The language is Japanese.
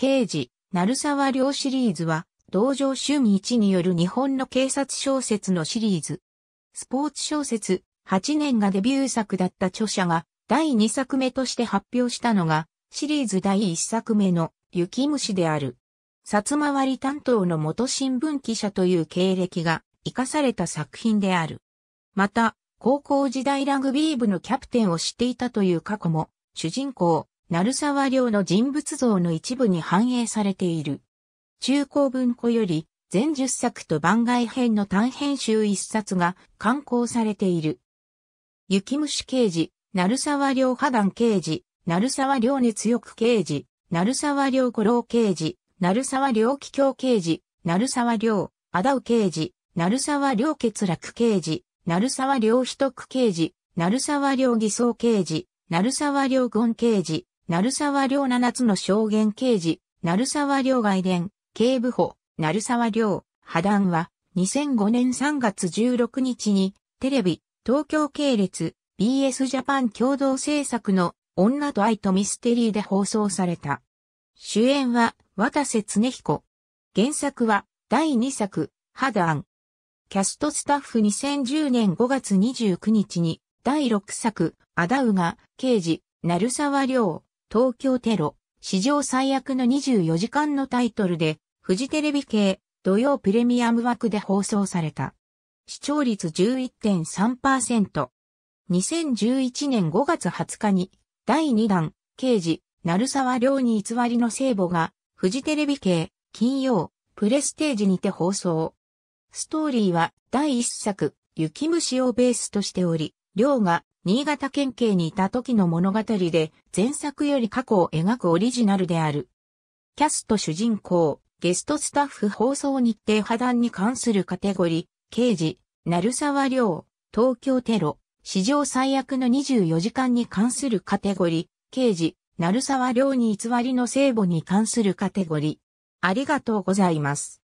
刑事、鳴沢良シリーズは、道場味一による日本の警察小説のシリーズ。スポーツ小説、8年がデビュー作だった著者が、第2作目として発表したのが、シリーズ第1作目の、雪虫である。札回り担当の元新聞記者という経歴が活かされた作品である。また、高校時代ラグビー部のキャプテンをしていたという過去も、主人公、鳴沢亮の人物像の一部に反映されている。中高文庫より、全十作と番外編の短編集一冊が刊行されている。雪虫刑事、鳴沢亮破談刑事、鳴沢亮熱欲刑事、鳴沢亮五郎刑事、鳴沢亮気境刑事、鳴沢亮、あだう刑事、鳴沢亮欠落刑事、鳴沢亮秘匿刑事、鳴沢亮偽装刑事、鳴沢亮言刑事、鳴沢良七つの証言刑事、鳴沢良外伝、警部補、鳴沢良、破談は、2005年3月16日に、テレビ、東京系列、BS ジャパン共同制作の、女と愛とミステリーで放送された。主演は、渡瀬恒彦。原作は、第2作、破談。キャストスタッフ2010年5月29日に、第6作、アダウが、刑事、鳴沢良、東京テロ、史上最悪の24時間のタイトルで、フジテレビ系、土曜プレミアム枠で放送された。視聴率11.3%。2011年5月20日に、第2弾、刑事、鳴沢亮に偽りの聖母が、フジテレビ系、金曜、プレステージにて放送。ストーリーは、第1作、雪虫をベースとしており、亮が、新潟県警にいた時の物語で、前作より過去を描くオリジナルである。キャスト主人公、ゲストスタッフ放送日程破談に関するカテゴリー、刑事、鳴沢亮、東京テロ、史上最悪の24時間に関するカテゴリー、刑事、鳴沢亮に偽りの聖母に関するカテゴリー。ありがとうございます。